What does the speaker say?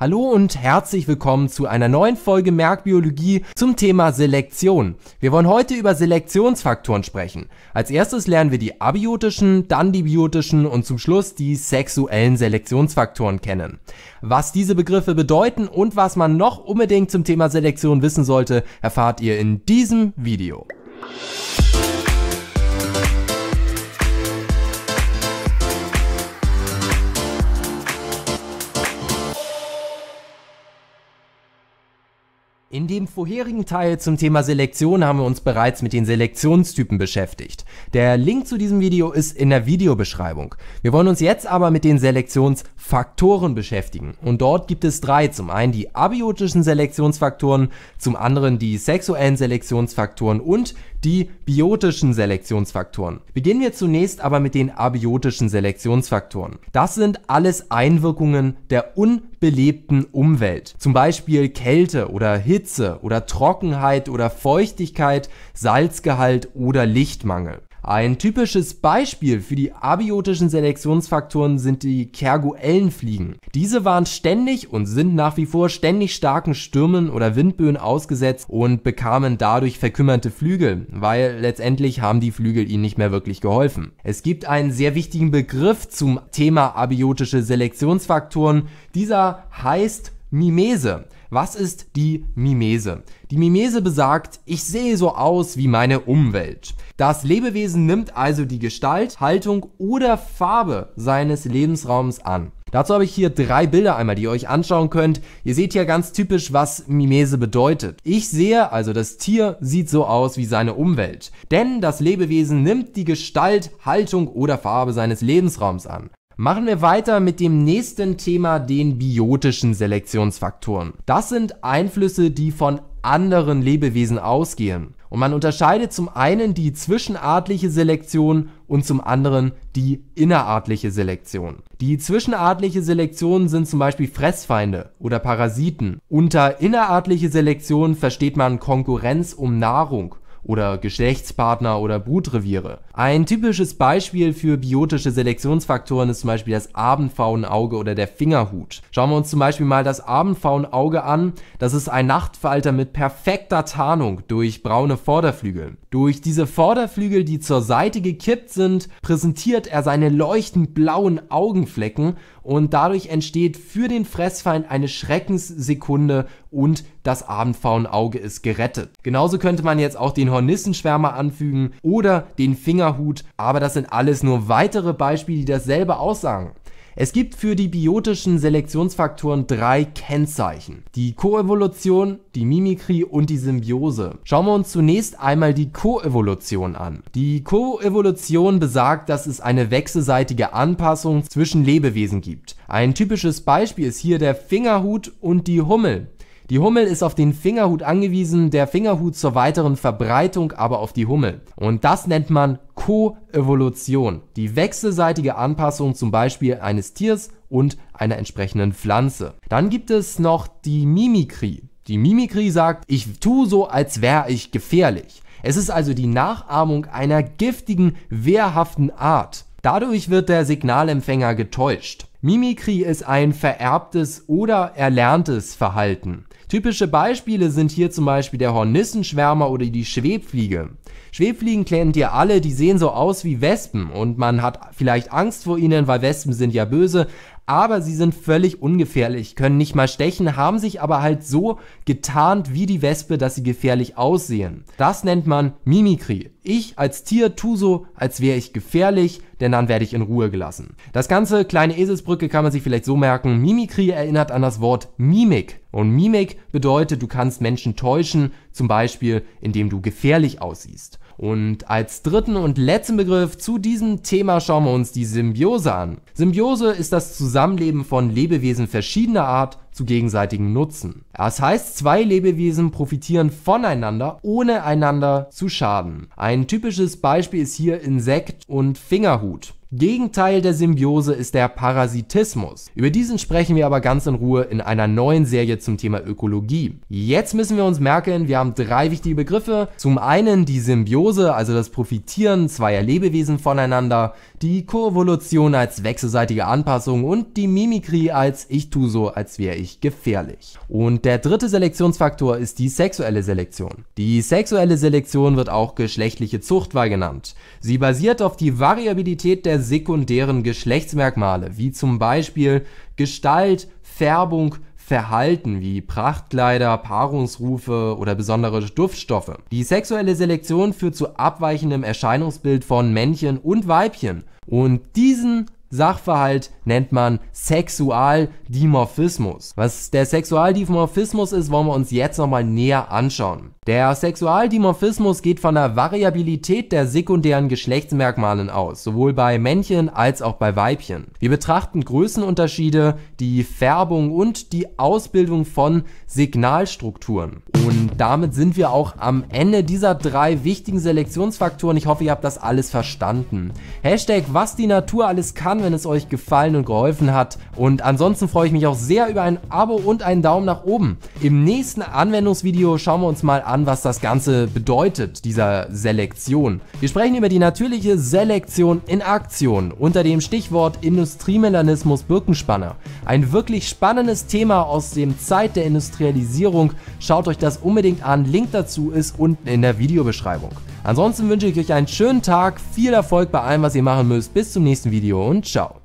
Hallo und herzlich willkommen zu einer neuen Folge Merkbiologie zum Thema Selektion. Wir wollen heute über Selektionsfaktoren sprechen. Als erstes lernen wir die abiotischen, dann die biotischen und zum Schluss die sexuellen Selektionsfaktoren kennen. Was diese Begriffe bedeuten und was man noch unbedingt zum Thema Selektion wissen sollte, erfahrt ihr in diesem Video. In dem vorherigen Teil zum Thema Selektion haben wir uns bereits mit den Selektionstypen beschäftigt. Der Link zu diesem Video ist in der Videobeschreibung. Wir wollen uns jetzt aber mit den Selektionsfaktoren beschäftigen. Und dort gibt es drei. Zum einen die abiotischen Selektionsfaktoren, zum anderen die sexuellen Selektionsfaktoren und die biotischen Selektionsfaktoren. Beginnen wir zunächst aber mit den abiotischen Selektionsfaktoren. Das sind alles Einwirkungen der unbelebten Umwelt. Zum Beispiel Kälte oder Hitze Hitze oder Trockenheit oder Feuchtigkeit, Salzgehalt oder Lichtmangel. Ein typisches Beispiel für die abiotischen Selektionsfaktoren sind die Kerguellenfliegen. Diese waren ständig und sind nach wie vor ständig starken Stürmen oder Windböen ausgesetzt und bekamen dadurch verkümmerte Flügel, weil letztendlich haben die Flügel ihnen nicht mehr wirklich geholfen. Es gibt einen sehr wichtigen Begriff zum Thema abiotische Selektionsfaktoren. Dieser heißt Mimese. Was ist die Mimese? Die Mimese besagt, ich sehe so aus wie meine Umwelt. Das Lebewesen nimmt also die Gestalt, Haltung oder Farbe seines Lebensraums an. Dazu habe ich hier drei Bilder einmal, die ihr euch anschauen könnt. Ihr seht hier ganz typisch, was Mimese bedeutet. Ich sehe, also das Tier sieht so aus wie seine Umwelt. Denn das Lebewesen nimmt die Gestalt, Haltung oder Farbe seines Lebensraums an. Machen wir weiter mit dem nächsten Thema, den biotischen Selektionsfaktoren. Das sind Einflüsse, die von anderen Lebewesen ausgehen. Und man unterscheidet zum einen die zwischenartliche Selektion und zum anderen die innerartliche Selektion. Die zwischenartliche Selektion sind zum Beispiel Fressfeinde oder Parasiten. Unter innerartliche Selektion versteht man Konkurrenz um Nahrung oder Geschlechtspartner oder Brutreviere. Ein typisches Beispiel für biotische Selektionsfaktoren ist zum Beispiel das Abendfaunauge oder der Fingerhut. Schauen wir uns zum Beispiel mal das Abendfaunauge an. Das ist ein Nachtfalter mit perfekter Tarnung durch braune Vorderflügel. Durch diese Vorderflügel, die zur Seite gekippt sind, präsentiert er seine leuchtend blauen Augenflecken und dadurch entsteht für den Fressfeind eine Schreckenssekunde und das Abendfaunauge ist gerettet. Genauso könnte man jetzt auch den Hornissenschwärmer anfügen oder den Fingerhut, aber das sind alles nur weitere Beispiele, die dasselbe aussagen. Es gibt für die biotischen Selektionsfaktoren drei Kennzeichen. Die Koevolution, die Mimikrie und die Symbiose. Schauen wir uns zunächst einmal die Koevolution an. Die Koevolution besagt, dass es eine wechselseitige Anpassung zwischen Lebewesen gibt. Ein typisches Beispiel ist hier der Fingerhut und die Hummel. Die Hummel ist auf den Fingerhut angewiesen, der Fingerhut zur weiteren Verbreitung aber auf die Hummel. Und das nennt man Koevolution, die wechselseitige Anpassung zum Beispiel eines Tiers und einer entsprechenden Pflanze. Dann gibt es noch die Mimikrie. Die Mimikrie sagt, ich tu so, als wäre ich gefährlich. Es ist also die Nachahmung einer giftigen, wehrhaften Art. Dadurch wird der Signalempfänger getäuscht. Mimikrie ist ein vererbtes oder erlerntes Verhalten. Typische Beispiele sind hier zum Beispiel der Hornissenschwärmer oder die Schwebfliege. Schwebfliegen kennt ihr alle, die sehen so aus wie Wespen und man hat vielleicht Angst vor ihnen, weil Wespen sind ja böse, aber sie sind völlig ungefährlich, können nicht mal stechen, haben sich aber halt so getarnt wie die Wespe, dass sie gefährlich aussehen. Das nennt man Mimikry. Ich als Tier tu so, als wäre ich gefährlich, denn dann werde ich in Ruhe gelassen. Das ganze kleine Eselsbrücke kann man sich vielleicht so merken, Mimikry erinnert an das Wort Mimik. Und Mimik bedeutet, du kannst Menschen täuschen, zum Beispiel indem du gefährlich aussiehst. Und als dritten und letzten Begriff zu diesem Thema schauen wir uns die Symbiose an. Symbiose ist das Zusammenleben von Lebewesen verschiedener Art zu gegenseitigen Nutzen. Das heißt, zwei Lebewesen profitieren voneinander, ohne einander zu schaden. Ein typisches Beispiel ist hier Insekt und Fingerhut. Gegenteil der Symbiose ist der Parasitismus. Über diesen sprechen wir aber ganz in Ruhe in einer neuen Serie zum Thema Ökologie. Jetzt müssen wir uns merken, wir haben drei wichtige Begriffe. Zum einen die Symbiose, also das Profitieren zweier Lebewesen voneinander, die Koevolution als wechselseitige Anpassung und die Mimikrie als ich tu so, als wäre ich gefährlich. Und der dritte Selektionsfaktor ist die sexuelle Selektion. Die sexuelle Selektion wird auch geschlechtliche Zuchtwahl genannt. Sie basiert auf die Variabilität der der sekundären Geschlechtsmerkmale, wie zum Beispiel Gestalt, Färbung, Verhalten wie Prachtkleider, Paarungsrufe oder besondere Duftstoffe. Die sexuelle Selektion führt zu abweichendem Erscheinungsbild von Männchen und Weibchen und diesen Sachverhalt nennt man Sexualdimorphismus. Was der Sexualdimorphismus ist, wollen wir uns jetzt nochmal näher anschauen. Der Sexualdimorphismus geht von der Variabilität der sekundären Geschlechtsmerkmalen aus, sowohl bei Männchen als auch bei Weibchen. Wir betrachten Größenunterschiede, die Färbung und die Ausbildung von Signalstrukturen. Und damit sind wir auch am Ende dieser drei wichtigen Selektionsfaktoren. Ich hoffe, ihr habt das alles verstanden. Hashtag was die Natur alles kann an, wenn es euch gefallen und geholfen hat. Und ansonsten freue ich mich auch sehr über ein Abo und einen Daumen nach oben. Im nächsten Anwendungsvideo schauen wir uns mal an, was das Ganze bedeutet, dieser Selektion. Wir sprechen über die natürliche Selektion in Aktion unter dem Stichwort Industriemelanismus Birkenspanner. Ein wirklich spannendes Thema aus dem Zeit der Industrialisierung. Schaut euch das unbedingt an. Link dazu ist unten in der Videobeschreibung. Ansonsten wünsche ich euch einen schönen Tag, viel Erfolg bei allem, was ihr machen müsst. Bis zum nächsten Video und ciao.